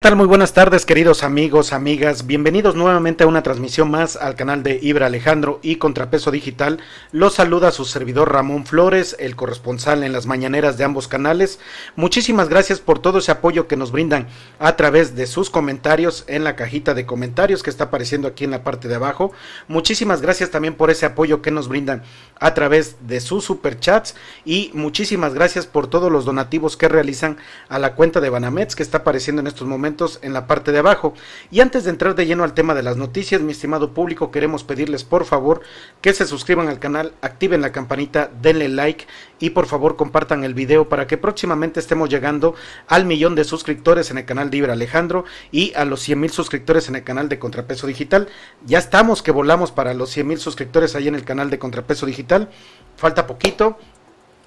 tal? Muy buenas tardes queridos amigos, amigas, bienvenidos nuevamente a una transmisión más al canal de Ibra Alejandro y Contrapeso Digital. Los saluda su servidor Ramón Flores, el corresponsal en las mañaneras de ambos canales. Muchísimas gracias por todo ese apoyo que nos brindan a través de sus comentarios en la cajita de comentarios que está apareciendo aquí en la parte de abajo. Muchísimas gracias también por ese apoyo que nos brindan a través de sus superchats y muchísimas gracias por todos los donativos que realizan a la cuenta de Banamets que está apareciendo en estos momentos en la parte de abajo. Y antes de entrar de lleno al tema de las noticias, mi estimado público, queremos pedirles por favor que se suscriban al canal, activen la campanita, denle like y por favor compartan el video para que próximamente estemos llegando al millón de suscriptores en el canal de Ibra Alejandro y a los 100 mil suscriptores en el canal de Contrapeso Digital. Ya estamos que volamos para los 100 mil suscriptores ahí en el canal de Contrapeso Digital. Falta poquito,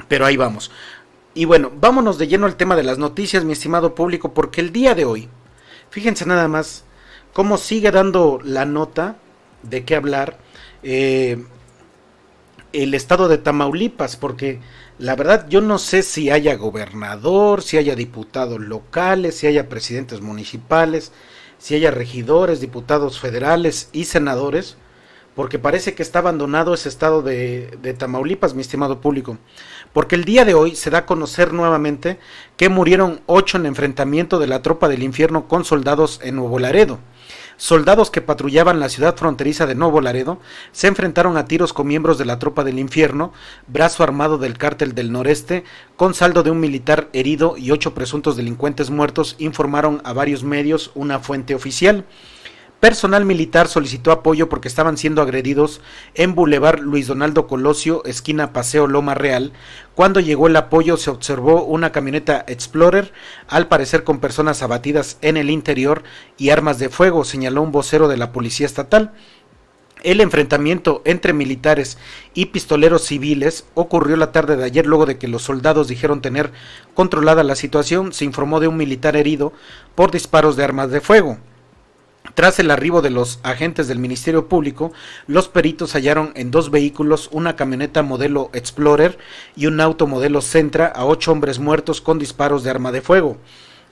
pero ahí vamos. Y bueno, vámonos de lleno al tema de las noticias, mi estimado público, porque el día de hoy, fíjense nada más cómo sigue dando la nota de qué hablar eh, el estado de Tamaulipas, porque la verdad yo no sé si haya gobernador, si haya diputados locales, si haya presidentes municipales, si haya regidores, diputados federales y senadores, porque parece que está abandonado ese estado de Tamaulipas, mi estimado público porque el día de hoy se da a conocer nuevamente que murieron ocho en enfrentamiento de la tropa del infierno con soldados en Nuevo Laredo. Soldados que patrullaban la ciudad fronteriza de Nuevo Laredo se enfrentaron a tiros con miembros de la tropa del infierno, brazo armado del cártel del noreste, con saldo de un militar herido y ocho presuntos delincuentes muertos, informaron a varios medios una fuente oficial. Personal militar solicitó apoyo porque estaban siendo agredidos en Boulevard Luis Donaldo Colosio, esquina Paseo Loma Real. Cuando llegó el apoyo se observó una camioneta Explorer, al parecer con personas abatidas en el interior y armas de fuego, señaló un vocero de la Policía Estatal. El enfrentamiento entre militares y pistoleros civiles ocurrió la tarde de ayer luego de que los soldados dijeron tener controlada la situación. Se informó de un militar herido por disparos de armas de fuego. Tras el arribo de los agentes del Ministerio Público, los peritos hallaron en dos vehículos una camioneta modelo Explorer y un auto modelo Centra a ocho hombres muertos con disparos de arma de fuego.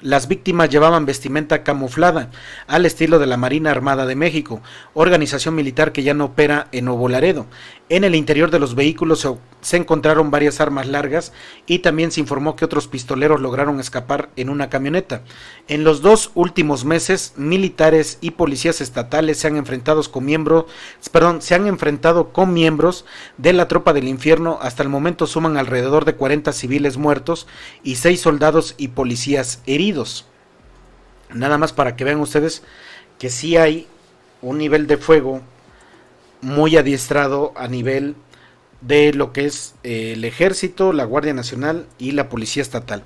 Las víctimas llevaban vestimenta camuflada, al estilo de la Marina Armada de México, organización militar que ya no opera en Nuevo Laredo. En el interior de los vehículos se, encontraron varias armas largas y también se informó que otros pistoleros lograron escapar en una camioneta. En los dos últimos meses, militares y policías estatales se han enfrentado con miembros, perdón, se han enfrentado con miembros de la tropa del infierno. Hasta el momento suman alrededor de 40 civiles muertos y 6 soldados y policías heridos. Nada más para que vean ustedes que sí hay un nivel de fuego muy adiestrado a nivel de lo que es eh, el ejército, la Guardia Nacional y la Policía Estatal.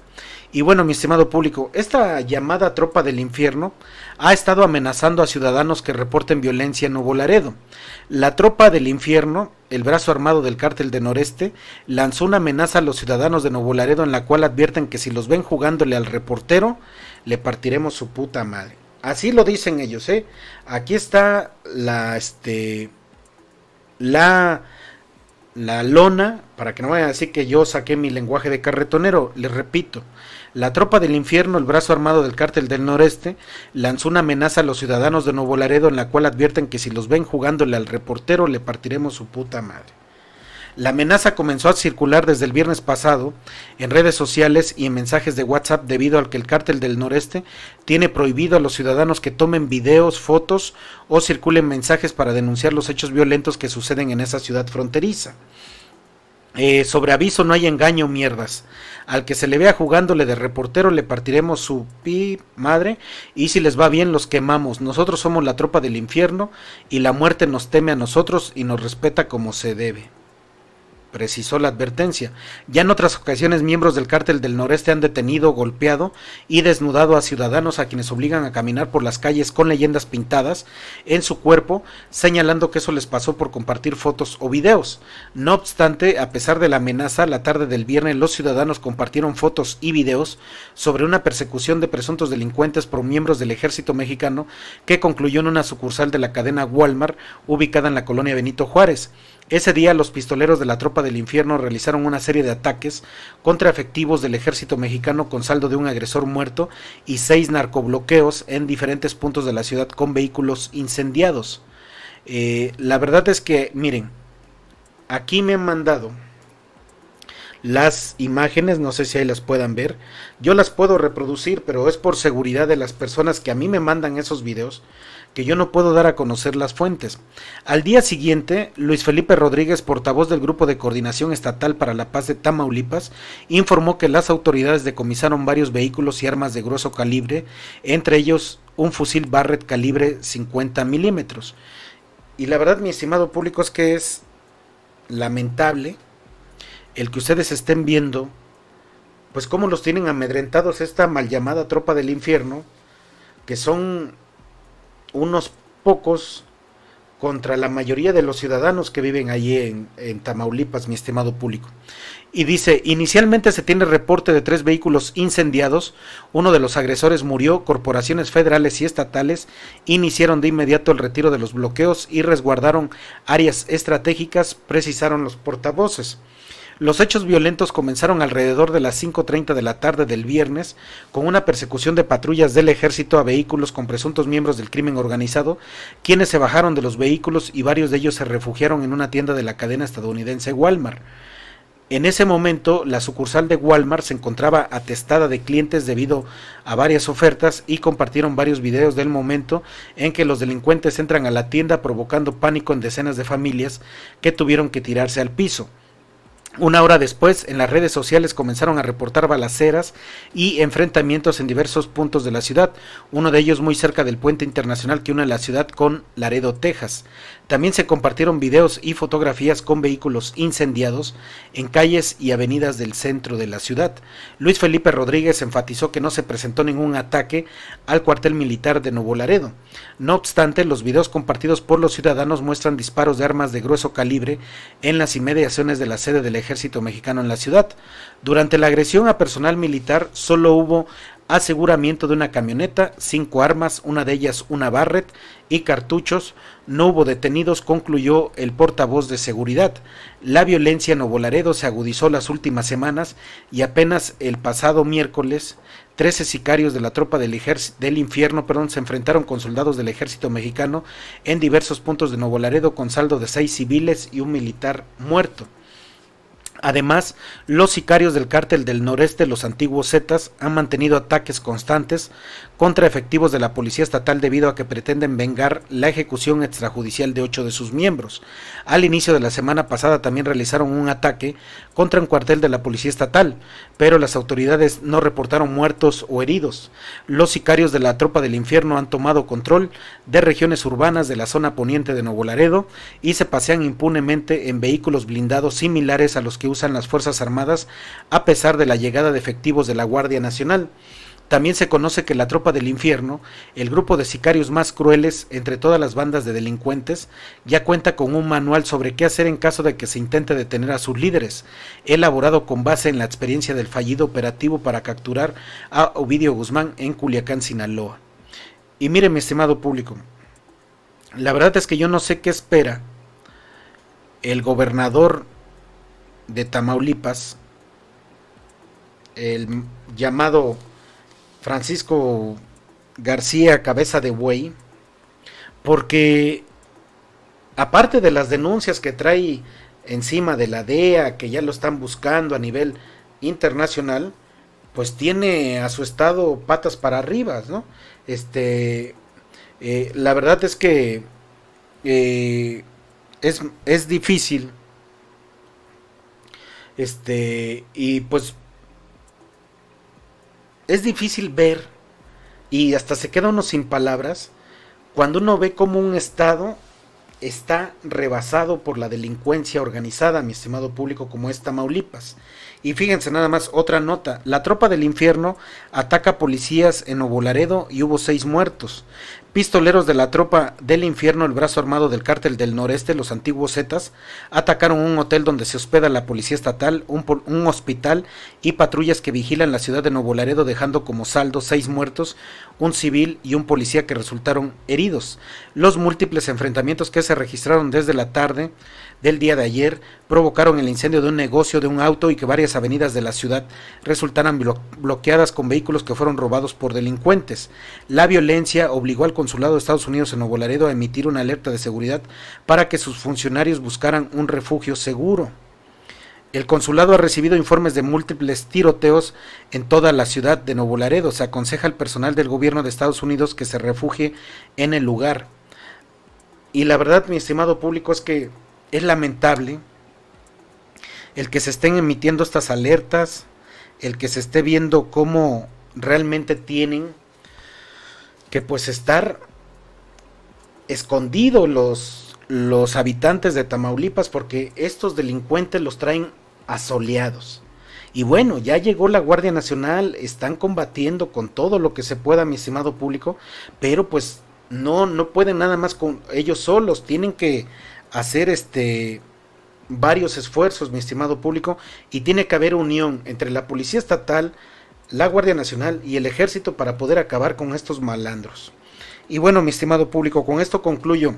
Y bueno, mi estimado público, esta llamada tropa del infierno ha estado amenazando a ciudadanos que reporten violencia en Nuevo Laredo. La tropa del infierno, el brazo armado del cártel de Noreste, lanzó una amenaza a los ciudadanos de Nuevo Laredo en la cual advierten que si los ven jugándole al reportero, le partiremos su puta madre. Así lo dicen ellos, ¿eh? Aquí está la, este, la la lona, para que no vayan a decir que yo saqué mi lenguaje de carretonero, les repito, la tropa del infierno, el brazo armado del cártel del noreste, lanzó una amenaza a los ciudadanos de Nuevo Laredo en la cual advierten que si los ven jugándole al reportero le partiremos su puta madre. La amenaza comenzó a circular desde el viernes pasado en redes sociales y en mensajes de WhatsApp debido al que el cártel del noreste tiene prohibido a los ciudadanos que tomen videos, fotos o circulen mensajes para denunciar los hechos violentos que suceden en esa ciudad fronteriza. Eh, sobre aviso no hay engaño, mierdas. Al que se le vea jugándole de reportero le partiremos su pi madre y si les va bien los quemamos. Nosotros somos la tropa del infierno y la muerte nos teme a nosotros y nos respeta como se debe precisó la advertencia. Ya en otras ocasiones miembros del cártel del noreste han detenido, golpeado y desnudado a ciudadanos a quienes obligan a caminar por las calles con leyendas pintadas en su cuerpo, señalando que eso les pasó por compartir fotos o videos. No obstante, a pesar de la amenaza, la tarde del viernes los ciudadanos compartieron fotos y videos sobre una persecución de presuntos delincuentes por miembros del ejército mexicano que concluyó en una sucursal de la cadena Walmart ubicada en la colonia Benito Juárez. Ese día los pistoleros de la Tropa del Infierno realizaron una serie de ataques contra efectivos del ejército mexicano con saldo de un agresor muerto y seis narcobloqueos en diferentes puntos de la ciudad con vehículos incendiados. Eh, la verdad es que, miren, aquí me han mandado las imágenes, no sé si ahí las puedan ver. Yo las puedo reproducir, pero es por seguridad de las personas que a mí me mandan esos videos que yo no puedo dar a conocer las fuentes. Al día siguiente, Luis Felipe Rodríguez, portavoz del Grupo de Coordinación Estatal para la Paz de Tamaulipas, informó que las autoridades decomisaron varios vehículos y armas de grueso calibre, entre ellos un fusil Barrett calibre 50 milímetros. Y la verdad, mi estimado público, es que es lamentable el que ustedes estén viendo, pues cómo los tienen amedrentados esta mal llamada tropa del infierno, que son unos pocos contra la mayoría de los ciudadanos que viven allí en, Tamaulipas, mi estimado público. Y dice, inicialmente se tiene reporte de tres vehículos incendiados, uno de los agresores murió, corporaciones federales y estatales iniciaron de inmediato el retiro de los bloqueos y resguardaron áreas estratégicas, precisaron los portavoces. Los hechos violentos comenzaron alrededor de las 5.30 de la tarde del viernes con una persecución de patrullas del ejército a vehículos con presuntos miembros del crimen organizado, quienes se bajaron de los vehículos y varios de ellos se refugiaron en una tienda de la cadena estadounidense Walmart. En ese momento, la sucursal de Walmart se encontraba atestada de clientes debido a varias ofertas y compartieron varios videos del momento en que los delincuentes entran a la tienda provocando pánico en decenas de familias que tuvieron que tirarse al piso. Una hora después, en las redes sociales comenzaron a reportar balaceras y enfrentamientos en diversos puntos de la ciudad, uno de ellos muy cerca del puente internacional que une la ciudad con Laredo, Texas. También se compartieron videos y fotografías con vehículos incendiados en calles y avenidas del centro de la ciudad. Luis Felipe Rodríguez enfatizó que no se presentó ningún ataque al cuartel militar de Nuevo Laredo. No obstante, los videos compartidos por los ciudadanos muestran disparos de armas de grueso calibre en las inmediaciones de la sede la ejército mexicano en la ciudad. Durante la agresión a personal militar solo hubo aseguramiento de una camioneta, cinco armas, una de ellas una barret y cartuchos. No hubo detenidos, concluyó el portavoz de seguridad. La violencia en Novolaredo se agudizó las últimas semanas y apenas el pasado miércoles 13 sicarios de la tropa del, del infierno perdón, se enfrentaron con soldados del ejército mexicano en diversos puntos de Nuevo Laredo con saldo de seis civiles y un militar muerto. Además, los sicarios del cártel del noreste, los antiguos Zetas, han mantenido ataques constantes contra efectivos de la Policía Estatal debido a que pretenden vengar la ejecución extrajudicial de ocho de sus miembros. Al inicio de la semana pasada también realizaron un ataque contra un cuartel de la Policía Estatal, pero las autoridades no reportaron muertos o heridos. Los sicarios de la Tropa del Infierno han tomado control de regiones urbanas de la zona poniente de Nuevo Laredo y se pasean impunemente en vehículos blindados similares a los que usan las Fuerzas Armadas a pesar de la llegada de efectivos de la Guardia Nacional. También se conoce que la Tropa del Infierno, el grupo de sicarios más crueles entre todas las bandas de delincuentes, ya cuenta con un manual sobre qué hacer en caso de que se intente detener a sus líderes, elaborado con base en la experiencia del fallido operativo para capturar a Ovidio Guzmán en Culiacán, Sinaloa. Y mire, mi estimado público, la verdad es que yo no sé qué espera el gobernador de Tamaulipas, el llamado Francisco García Cabeza de Buey, porque aparte de las denuncias que trae encima de la DEA, que ya lo están buscando a nivel internacional, pues tiene a su estado patas para arriba, ¿no? Este, eh, la verdad es que eh, es, es difícil este, y pues es difícil ver y hasta se queda uno sin palabras cuando uno ve cómo un Estado está rebasado por la delincuencia organizada, mi estimado público, como es Tamaulipas. Y fíjense nada más, otra nota. La tropa del infierno ataca policías en Ovolaredo y hubo seis muertos. Pistoleros de la tropa del infierno, el brazo armado del cártel del noreste, los antiguos Zetas, atacaron un hotel donde se hospeda la policía estatal, un, un hospital y patrullas que vigilan la ciudad de Nuevo Laredo, dejando como saldo seis muertos, un civil y un policía que resultaron heridos. Los múltiples enfrentamientos que se registraron desde la tarde del día de ayer provocaron el incendio de un negocio de un auto y que varias avenidas de la ciudad resultaran bloqueadas con vehículos que fueron robados por delincuentes. La violencia obligó al Consulado de Estados Unidos en Nuevo Laredo a emitir una alerta de seguridad para que sus funcionarios buscaran un refugio seguro. El consulado ha recibido informes de múltiples tiroteos en toda la ciudad de Nuevo Laredo. Se aconseja al personal del gobierno de Estados Unidos que se refugie en el lugar. Y la verdad, mi estimado público, es que es lamentable el que se estén emitiendo estas alertas, el que se esté viendo cómo realmente tienen que pues estar escondidos los, los habitantes de Tamaulipas porque estos delincuentes los traen asoleados. Y bueno, ya llegó la Guardia Nacional, están combatiendo con todo lo que se pueda, mi estimado público, pero pues no, no pueden nada más con ellos solos, tienen que hacer este varios esfuerzos, mi estimado público, y tiene que haber unión entre la Policía Estatal, la Guardia Nacional y el Ejército para poder acabar con estos malandros. Y bueno, mi estimado público, con esto concluyo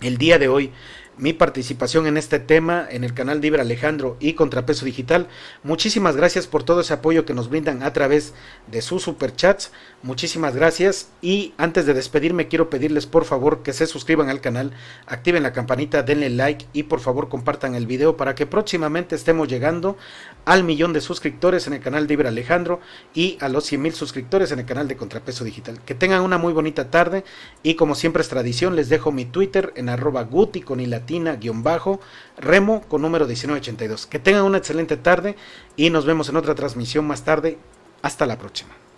el día de hoy mi participación en este tema en el canal Libre Alejandro y Contrapeso Digital. Muchísimas gracias por todo ese apoyo que nos brindan a través de sus superchats. Muchísimas gracias y antes de despedirme quiero pedirles por favor que se suscriban al canal, activen la campanita, denle like y por favor compartan el video para que próximamente estemos llegando al millón de suscriptores en el canal Libre Alejandro y a los 100 mil suscriptores en el canal de Contrapeso Digital. Que tengan una muy bonita tarde y como siempre es tradición les dejo mi Twitter en arroba guti con latina-remo con número 1982. Que tengan una excelente tarde y nos vemos en otra transmisión más tarde. Hasta la próxima.